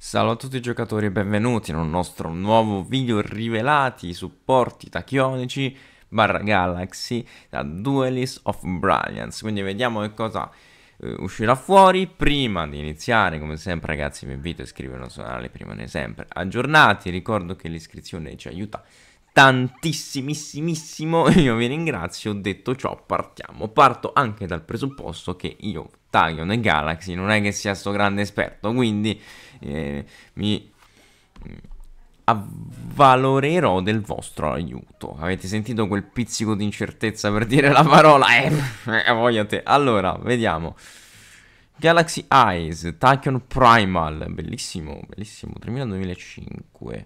Salve a tutti i giocatori e benvenuti in un nostro nuovo video rivelati i supporti tachionici barra galaxy da Duelist of Brilliance quindi vediamo che cosa eh, uscirà fuori prima di iniziare come sempre ragazzi vi invito a iscrivervi al nostro canale prima ne sempre aggiornati ricordo che l'iscrizione ci aiuta tantissimissimo. Io vi ringrazio. Detto ciò, partiamo. Parto anche dal presupposto che io, Talion e Galaxy, non è che sia sto grande esperto, quindi eh, mi avvalorerò del vostro aiuto. Avete sentito quel pizzico di incertezza per dire la parola? Eh, eh voglio te. Allora, vediamo. Galaxy Eyes, Tachyon Primal, bellissimo, bellissimo, 3000-2005.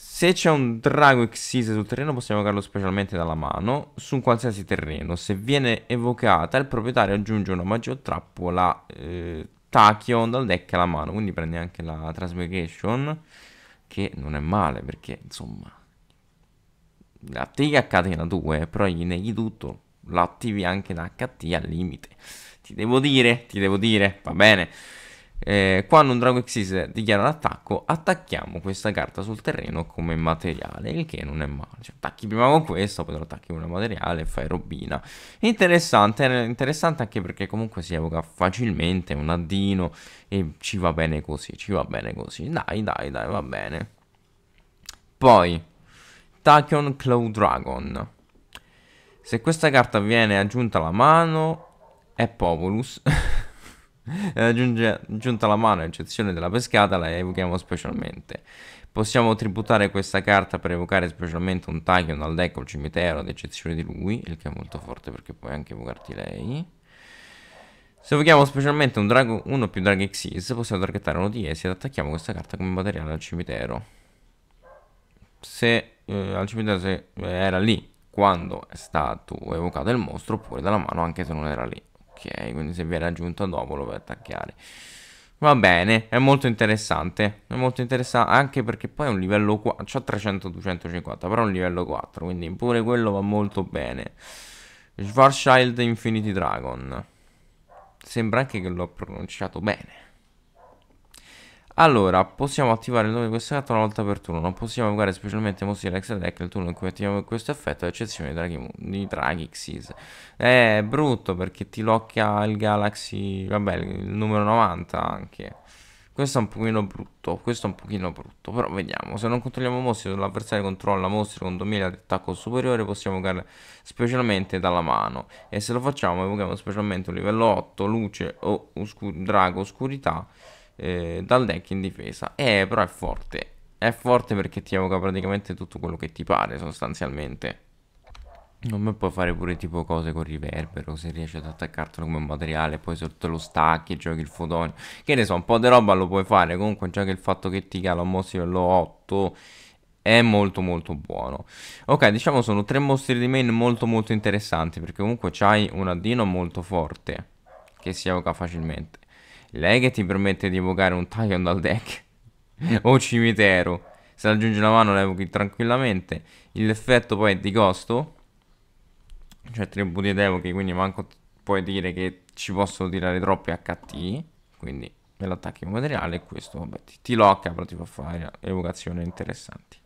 Se c'è un drago Xyz sul terreno possiamo evocarlo specialmente dalla mano su un qualsiasi terreno. Se viene evocata il proprietario aggiunge una magia trappola eh, Tachyon dal deck alla mano, quindi prende anche la Transmigration che non è male perché insomma la attivi a catena 2 però gli neghi tutto, l'attivi anche da HT al limite. Ti devo dire, ti devo dire, va bene. Eh, quando un Drago Xyz dichiara l'attacco, attacchiamo questa carta sul terreno come materiale, il che non è male. Cioè, attacchi prima con questo, poi lo attacchi con il materiale e fai robina. Interessante, eh, interessante anche perché comunque si evoca facilmente un addino e ci va bene così, ci va bene così. Dai, dai, dai, va bene. Poi, Tachyon Claw Dragon. Se questa carta viene aggiunta alla mano, è Populus. Eh, aggiunge, aggiunta la mano eccezione della pescata, la evochiamo specialmente. Possiamo tributare questa carta per evocare specialmente un Tachyon dal deck o il cimitero, ad eccezione di lui, il che è molto forte perché puoi anche evocarti lei. Se evochiamo specialmente un drago, uno più drag Xyz, possiamo targettare uno di essi ed attacchiamo questa carta come materiale al cimitero. Se eh, al cimitero se, eh, era lì quando è stato evocato il mostro, oppure dalla mano anche se non era lì ok quindi se viene aggiunto dopo lo puoi attaccare va bene è molto interessante è molto interessante anche perché poi è un livello 4 c'ho 300 250 però è un livello 4 quindi pure quello va molto bene Schwarzschild Infinity Dragon sembra anche che l'ho pronunciato bene allora, possiamo attivare il nome di questa carta una volta per turno. Non possiamo evocare specialmente mostri extra deck il turno in cui attiviamo questo effetto, ad eccezione di Dragixis. È brutto perché ti locca il Galaxy, vabbè, il numero 90 anche. Questo è un pochino brutto, questo è un pochino brutto, però vediamo, se non controlliamo mostri, se l'avversario controlla mostri con 2000 di attacco superiore possiamo evocare specialmente dalla mano e se lo facciamo evochiamo specialmente un livello 8, luce o oscur drago, oscurità eh, dal deck in difesa. Eh, però è forte. È forte perché ti evoca praticamente tutto quello che ti pare, sostanzialmente. Non me puoi fare pure tipo cose con riverbero, se riesci ad attaccartelo come materiale, poi se te lo stacchi, giochi il fotone. Che ne so, un po' di roba lo puoi fare, comunque già che il fatto che ti cala un mostro livello 8 è molto molto buono. Ok, diciamo sono tre mostri di main molto molto interessanti, perché comunque c'hai un addino molto forte, che si evoca facilmente. Lei che ti permette di evocare un Taion dal deck? o cimitero? Se aggiungi una mano la evochi tranquillamente. L'effetto poi è di costo. Cioè tributi ed evochi, quindi manco puoi dire che ci possono tirare troppi HT. Quindi me lo attacchi materiale e questo vabbè, ti, ti locca, però ti fa fare evocazioni interessanti.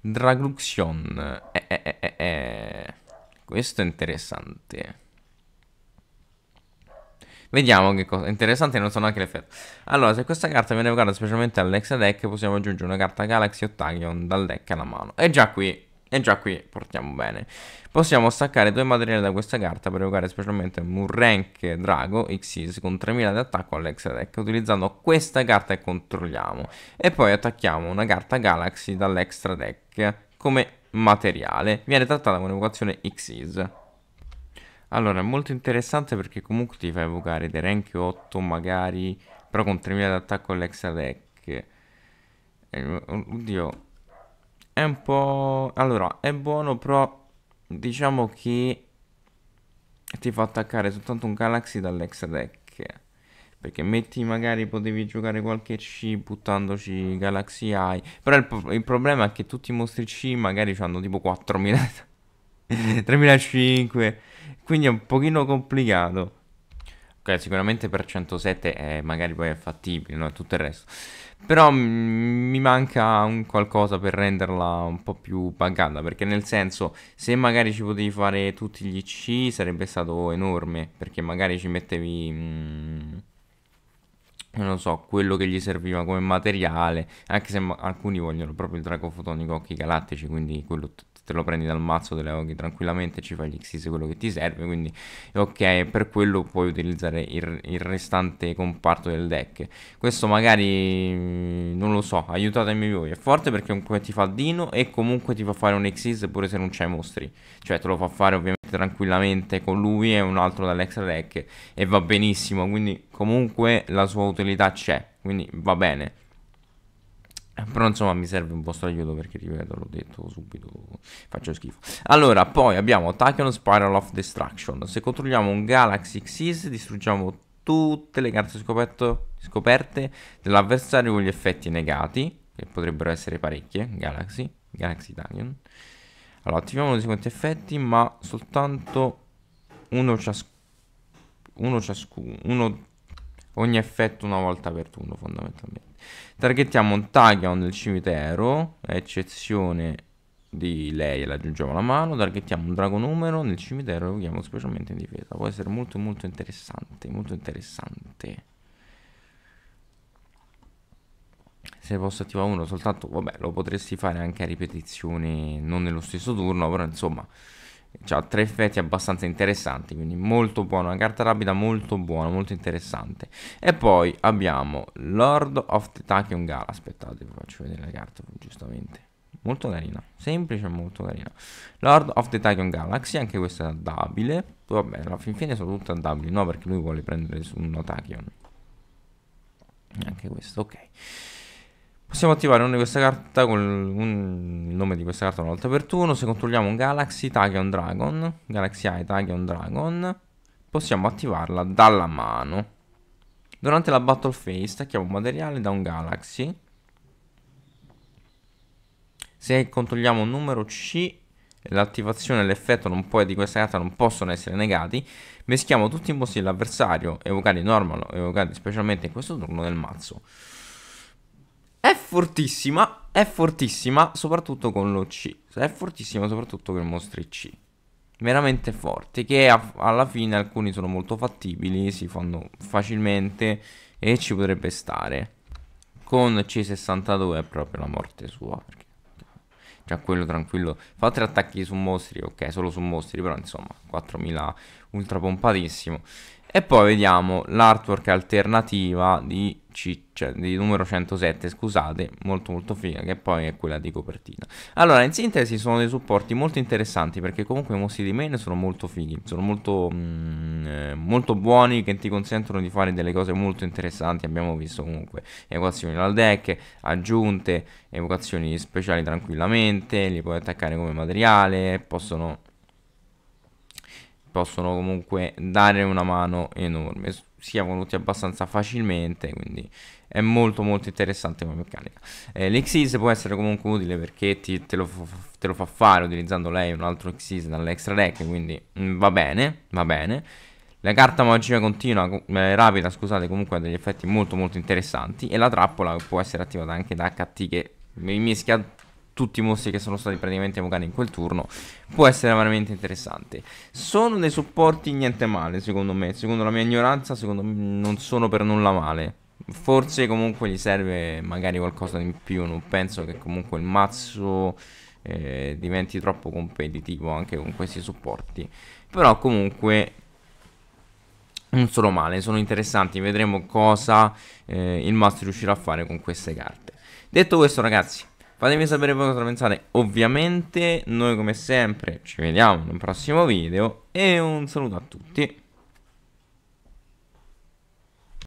Dragluxion. Eh, eh, eh, eh, eh. questo è interessante. Vediamo che cosa. Interessante, non so neanche l'effetto. Allora, se questa carta viene evocata specialmente all'extra deck, possiamo aggiungere una carta Galaxy Octagon dal deck alla mano. E già qui. E già qui portiamo bene. Possiamo staccare due materiali da questa carta per evocare specialmente Murrank Drago Xyz con 3000 di attacco all'extra deck. Utilizzando questa carta e controlliamo. E poi attacchiamo una carta Galaxy dall'extra deck come materiale. Viene trattata con evocazione Xyz. Allora, è molto interessante perché comunque ti fa evocare dei rank 8 magari, però con 3000 d'attacco all'extra deck. Eh, oddio, è un po'... Allora, è buono, però diciamo che ti fa attaccare soltanto un Galaxy dall'extra deck. Perché metti magari potevi giocare qualche C buttandoci Galaxy Eye. Però il, il problema è che tutti i mostri C magari hanno tipo 4000... 3500... Quindi è un pochino complicato. Ok, sicuramente per 107 è, eh, magari poi è fattibile, no? Tutto il resto. Però mi manca un qualcosa per renderla un po' più buggata, perché nel senso, se magari ci potevi fare tutti gli C sarebbe stato enorme, perché magari ci mettevi... Mh, mm, non so, quello che gli serviva come materiale, anche se alcuni vogliono proprio il drago fotonico occhi galattici, quindi quello te lo prendi dal mazzo delle occhi tranquillamente, ci fai gli xis quello che ti serve, quindi ok, per quello puoi utilizzare il, il, restante comparto del deck. Questo magari, mm, non lo so, aiutatemi voi, è forte perché comunque ti fa Dino e comunque ti fa fare un xis pure se non c'è mostri, cioè te lo fa fare ovviamente tranquillamente con lui e un altro dall'extra deck e va benissimo, quindi comunque la sua utilità c'è, quindi va bene. Però insomma mi serve un vostro aiuto perché ripeto, l'ho detto subito, faccio schifo. Allora, poi abbiamo Tachyon Spiral of Destruction. Se controlliamo un Galaxy Xyz distruggiamo tutte le carte scoperto, scoperte dell'avversario con gli effetti negati, che potrebbero essere parecchie, Galaxy, Galaxy Tachyon. Allora, attiviamo i seguenti effetti, ma soltanto uno ciascuno, uno ciascuno, uno ogni effetto una volta per turno fondamentalmente. Targettiamo un Tachyon del cimitero, eccezione di lei e aggiungiamo la mano, targettiamo un drago numero nel cimitero e lo chiamo specialmente in difesa. Può essere molto molto interessante, molto interessante. Se ne posso attivare uno soltanto, vabbè, lo potresti fare anche a ripetizione, non nello stesso turno, però insomma... Cioè, ha tre effetti abbastanza interessanti, quindi molto buono, una carta rapida molto buona, molto interessante. E poi abbiamo Lord of the Tachyon Gala, aspettate vi faccio vedere la carta giustamente. Molto carina, semplice molto carina. Lord of the Tachyon Galaxy, anche questa è addabile. Vabbè, alla fin fine sono tutte addabili, no perché lui vuole prendere su un Tachyon. Anche questo, ok. Possiamo attivare una di queste carte con un, il nome di questa carta una volta per turno. Se controlliamo un Galaxy taglia un Dragon, Galaxy Eye taglia Dragon, possiamo attivarla dalla mano. Durante la Battle Phase stacchiamo un materiale da un Galaxy. Se controlliamo un numero C, l'attivazione e l'effetto di questa carta non possono essere negati. Meschiamo tutti i mostri dell'avversario, evocati normal evocati specialmente in questo turno del mazzo. È fortissima, è fortissima soprattutto con lo C. È fortissima soprattutto con i mostri C. Veramente forte, che a- alla fine alcuni sono molto fattibili, si fanno facilmente e ci potrebbe stare. Con C62 è proprio la morte sua. Perché... Cioè, quello tranquillo. Fa tre attacchi su mostri, ok, solo su mostri, però insomma, 4000 ultra pompatissimo. E poi vediamo l'artwork alternativa di c- cioè, di numero 107 scusate molto molto figa che poi è quella di copertina allora in sintesi sono dei supporti molto interessanti perché comunque i mostri di main sono molto fighi sono molto mh, mm, eh, molto buoni che ti consentono di fare delle cose molto interessanti abbiamo visto comunque equazioni dal deck aggiunte evocazioni speciali tranquillamente li puoi attaccare come materiale possono possono comunque dare una mano enorme sia venuti abbastanza facilmente, quindi è molto molto interessante come meccanica. Eh, L'Xis può essere comunque utile perché ti, te, lo, te, lo, fa fare utilizzando lei un altro Xis dall'extra deck, quindi mh, mm, va bene, va bene. La carta magia continua, eh, rapida, scusate, comunque ha degli effetti molto molto interessanti e la trappola può essere attivata anche da HT che mi mischia tutti i mostri che sono stati praticamente evocati in quel turno può essere veramente interessante sono dei supporti niente male secondo me secondo la mia ignoranza secondo me non sono per nulla male forse comunque gli serve magari qualcosa in più non penso che comunque il mazzo eh, diventi troppo competitivo anche con questi supporti però comunque non sono male sono interessanti vedremo cosa eh, il mazzo riuscirà a fare con queste carte detto questo ragazzi Fatemi sapere voi cosa pensate. Ovviamente noi come sempre ci vediamo in un prossimo video e un saluto a tutti.